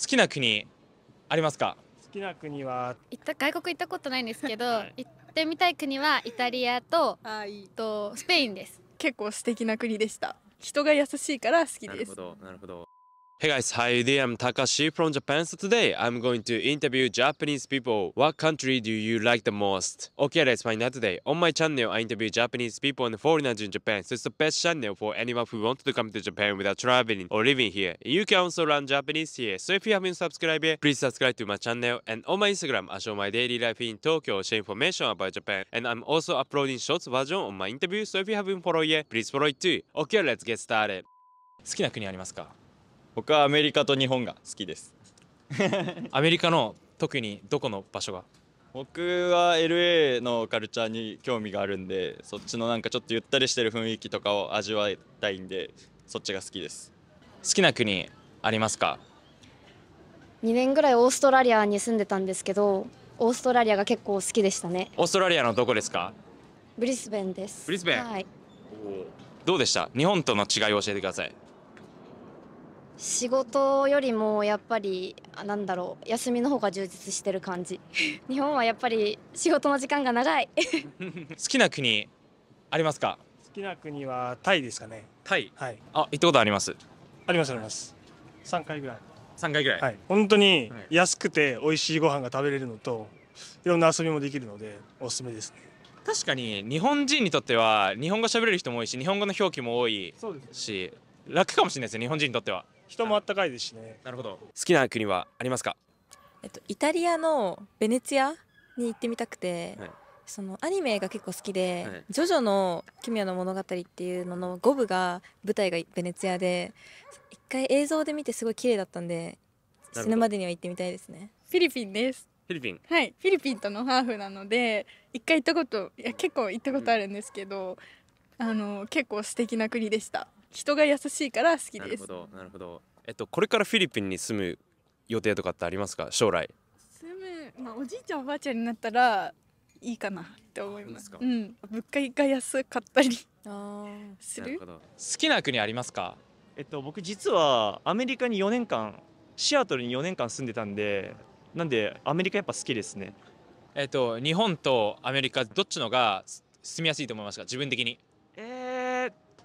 好きな国ありますか好きな国は行った外国行ったことないんですけど、はい、行ってみたい国はイタリアとあいいとスペインです結構素敵な国でした人が優しいから好きですなるほどなるほど Hey guys, hi, I'm Takashi from Japan. So today I'm going to interview Japanese people. What country do you like the most? Okay, let's find out today. On my channel, I interview Japanese people and foreigners in Japan. So it's the best channel for anyone who wants to come to Japan without traveling or living here. You can also learn Japanese here. So if you haven't subscribed yet, please subscribe to my channel. And on my Instagram, I show my daily life in Tokyo, share information about Japan. And I'm also uploading short version on my interview. So if you haven't followed yet, please follow it too. Okay, let's get started. 好きな国ありますか僕はアメリカと日本が好きです アメリカの特にどこの場所が僕は LA のカルチャーに興味があるんでそっちのなんかちょっとゆったりしてる雰囲気とかを味わいたいんでそっちが好きです好きな国ありますか2年ぐらいオーストラリアに住んでたんですけどオーストラリアが結構好きでしたねオーストラリアのどこですかブリスベンですブリスベンはいどうでした日本との違いを教えてください仕事よりもやっぱりなんだろう休みの方が充実してる感じ 日本はやっぱり仕事の時間が長い 好きな国ありますか好きな国はタイですかねタイはいあ行ったことありますありますあります3回ぐらい3回ぐらいはい本当に安くて美味しいご飯が食べれるのといろんな遊びもできるのでおすすめですね確かに日本人にとっては日本語喋れる人も多いし日本語の表記も多いし、ね、楽かもしれないですね日本人にとっては人もあったかいですしねなるほど好きな国はありますかえっとイタリアのベネツィアに行ってみたくて、はい、そのアニメが結構好きで「はい、ジョジョの奇妙な物語」っていうのの5部が舞台がベネツィアで一回映像で見てすごい綺麗だったんで死ぬまでには行ってみたいですねフィリピンですフィリピンはいフィリピンとのハーフなので一回行ったこといや結構行ったことあるんですけど、うん、あの結構素敵な国でした人が優しいから好きですなるほどなるほどえっとこれからフィリピンに住む予定とかってありますか将来住むまあおじいちゃんおばあちゃんになったらいいかなって思いますうん、物価が安かったりあする好きな国ありますかえっと僕実はアメリカに4年間シアトルに4年間住んでたんでなんでアメリカやっぱ好きですねえっと日本とアメリカどっちのが住みやすいと思いますか自分的に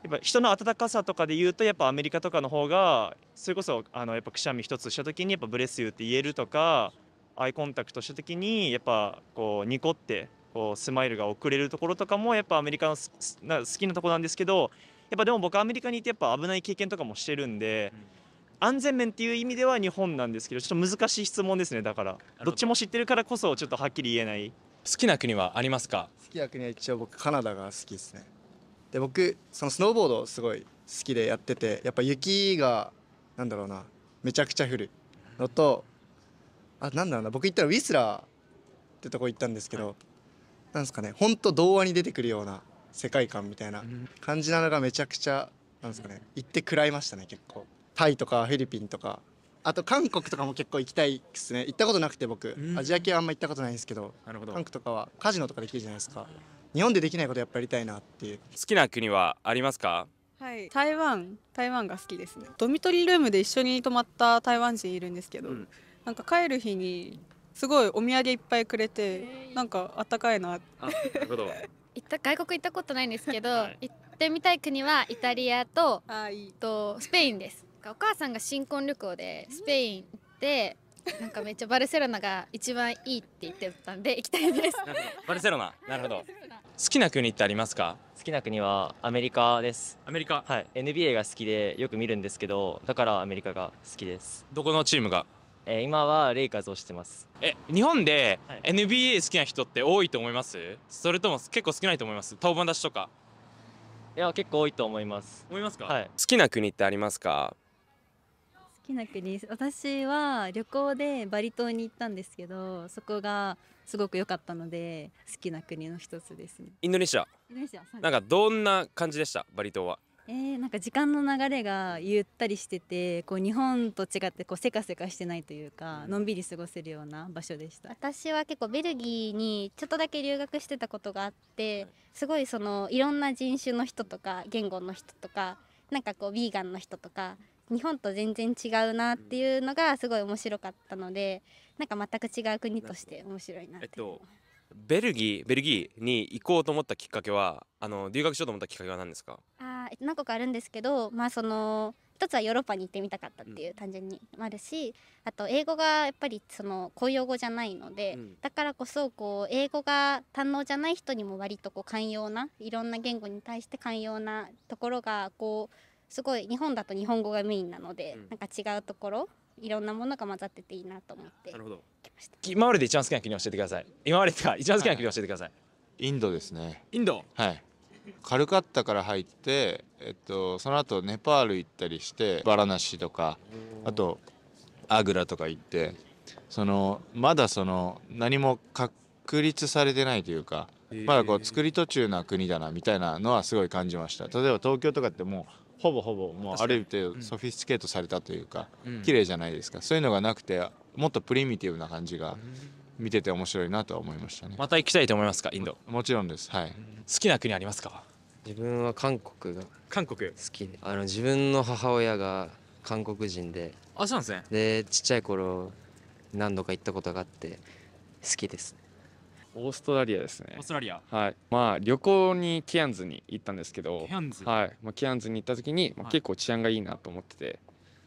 やっぱ人の温かさとかで言うとやっぱアメリカとかの方がそれこそあのやっぱくしゃみ一つした時にやっぱブレスユーって言えるとかアイコンタクトした時にやっぱこうニコってこうスマイルが送れるところとかもやっぱアメリカのな好きなとこなんですけどやっぱでも僕アメリカにいてやっぱ危ない経験とかもしてるんで。安全面っていう意味では日本なんですけどちょっと難しい質問ですねだからどっちも知ってるからこそちょっとはっきり言えない好きな国はありますか好きな国は一応僕カナダが好きですねで僕そのスノーボードすごい好きでやっててやっぱ雪がなんだろうなめちゃくちゃ降るのとあなんだろうな僕行ったらウィスラーってとこ行ったんですけど、はい、なんですかねほんと童話に出てくるような世界観みたいな感じなのがめちゃくちゃなんですかね行って食らいましたね結構タイとかフィリピンとかあと韓国とかも結構行きたいですね行ったことなくて僕、アジア系はあんま行ったことないんですけど韓国とかはカジノとかできるじゃないですか日本でできないことやっぱやりたいなっていう好きな国はありますかはい台湾台湾が好きですねドミトリールームで一緒に泊まった台湾人いるんですけど、うん、なんか帰る日にすごいお土産いっぱいくれてなんかあったかいなあなるほど 行った外国行ったことないんですけど、はい、行ってみたい国はイタリアとあいいとスペインですお母さんが新婚旅行でスペイン行ってなんかめっちゃバルセロナが一番いいって言ってたんで行きたいです バルセロナなるほど好きな国ってありますか好きな国はアメリカですアメリカはい NBA が好きでよく見るんですけどだからアメリカが好きですどこのチームがえー、今はレイカーズをしてますえ日本で NBA 好きな人って多いと思います、はい、それとも結構少ないと思います当番出しとかいや結構多いと思います思いますか、はい、好きな国ってありますか好きな国私は旅行でバリ島に行ったんですけどそこがすごく良かったので好きな国の一つですねインドネシアインドネシアなんかどんな感じでしたバリ島はえー、なんか時間の流れがゆったりしててこう日本と違ってこうせかせかしてないというかのんびり過ごせるような場所でした私は結構ベルギーにちょっとだけ留学してたことがあってすごいそのいろんな人種の人とか言語の人とかなんかこうヴィーガンの人とか日本と全然違うなっていうのがすごい面白かったのでなんか全く違う国として面白いなって。っベルギーベルギーに行こうと思ったきっかけはあの留学しようと思ったきっかけは何ですかあ、何個かあるんですけどまあその一つはヨーロッパに行ってみたかったっていう単純にあるし、うん、あと英語がやっぱりその公用語じゃないので、うん、だからこそこう英語が堪能じゃない人にも割とこう寛容ないろんな言語に対して寛容なところがこうすごい日本だと日本語がメインなので、うん、なんか違うところいろんなものが混ざってていいなと思ってなるほど今までで一番好きな国教えてください今までか一番好きな国教えてください、はい、インドですねインドはいカルカッタから入って、えっと、その後ネパール行ったりしてバラナシとかあとアグラとか行ってそのまだその何も確立されてないというかまだこう作り途中な国だなみたいなのはすごい感じました例えば東京とかってもうほぼほぼもうある程度ソフィスティケートされたというか、うん、綺麗じゃないですかそういうのがなくてもっとプリミティブな感じが見てて面白いなとは思いましたねまた行きたいと思いますかインドもちろんですはい好きな国ありますか自分は韓国が韓国好きあの自分の母親が韓国人であそうなんですねでちっちゃい頃何度か行ったことがあって好きです、ね、オーストラリアですねオーストラリアはいまあ旅行にケアンズに行ったんですけどケアンズはいまあ、ケアンズに行った時に、まあ、結構治安がいいなと思ってて、はい、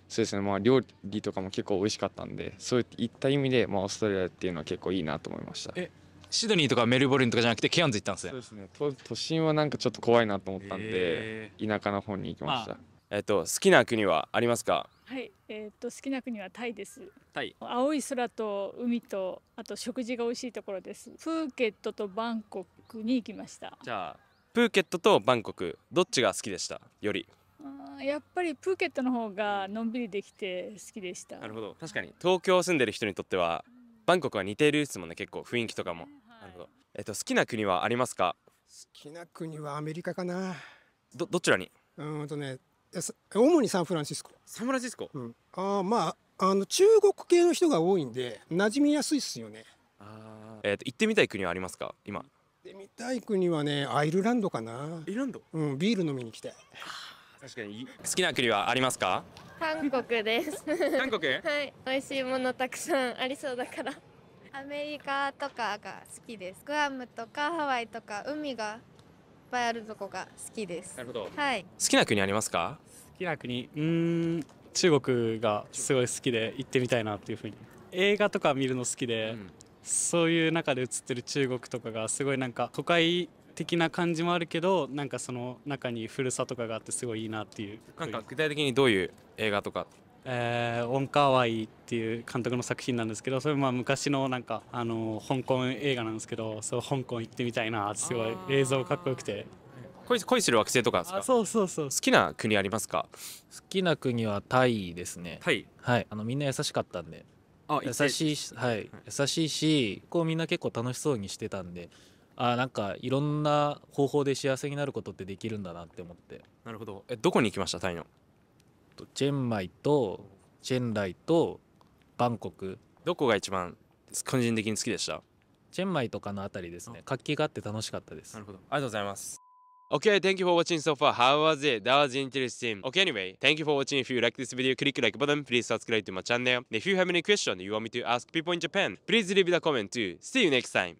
そうですねまあ料理とかも結構美味しかったんでそういった意味で、まあ、オーストラリアっていうのは結構いいなと思いましたえシドニーとかメルボルンとかじゃなくてケアンズ行ったんですねそうですね都都心はなんかちょっと怖いなと思ったんで、えー、田舎の方に行きました、まあ、えっと好きな国はありますかはい、えー、っと好きな国はタイです。タイ。青い空と海とあと食事が美味しいところです。プーケットとバンコクに行きました。じゃあプーケットとバンコクどっちが好きでしたより？やっぱりプーケットの方がのんびりできて好きでした。なるほど。確かに東京住んでる人にとってはバンコクは似ているですもんね。結構雰囲気とかも。はい、なるほど。えっと好きな国はありますか？好きな国はアメリカかな。どどちらに？うんとね主にサンフランシスコサンフランシスコ、うん、あまああの中国系の人が多いんで馴染みやすいっすよねあ、えーと、行ってみたい国はありますか今行ってみたい国はねアイルランドかなアイルランド、うん、ビール飲みに来て確かに好きな国はありますか韓国です 韓国はい美味しいものたくさんありそうだからアメリカとかが好きですグアムとかハワイとか海がっぱいあるとこが好きですなるほど、はい、好きな国ありますか好きな国うん中国がすごい好きで行ってみたいなっていうふうに映画とか見るの好きで、うん、そういう中で映ってる中国とかがすごいなんか都会的な感じもあるけどなんかその中に古さとかがあってすごいいいなっていうなんか具体的にどういう映画とかえオン・カワイっていう監督の作品なんですけどそれまあ昔のなんか、あの香港映画なんですけどそう香港行ってみたいなすごい映像かっこよくて恋する惑星とかですかそうそうそう好きな国ありますか好きな国はタイですねタイはいあのみんな優しかったんで優しいし、はい、優しいしこうみんな結構楽しそうにしてたんであなんかいろんな方法で幸せになることってできるんだなって思ってなるほどえどこに行きましたタイのとチェンマイとチェンライとバンコクどこが一番個人的に好きでしたチェンマイとかのあたりですね活気があって楽しかったですなるほどありがとうございます Okay, thank you for watching so far. How was it? That was interesting. Okay, anyway, thank you for watching. If you like this video, click like button. Please subscribe to my channel. If you have any question you want me to ask people in Japan, please leave the comment too. See you next time.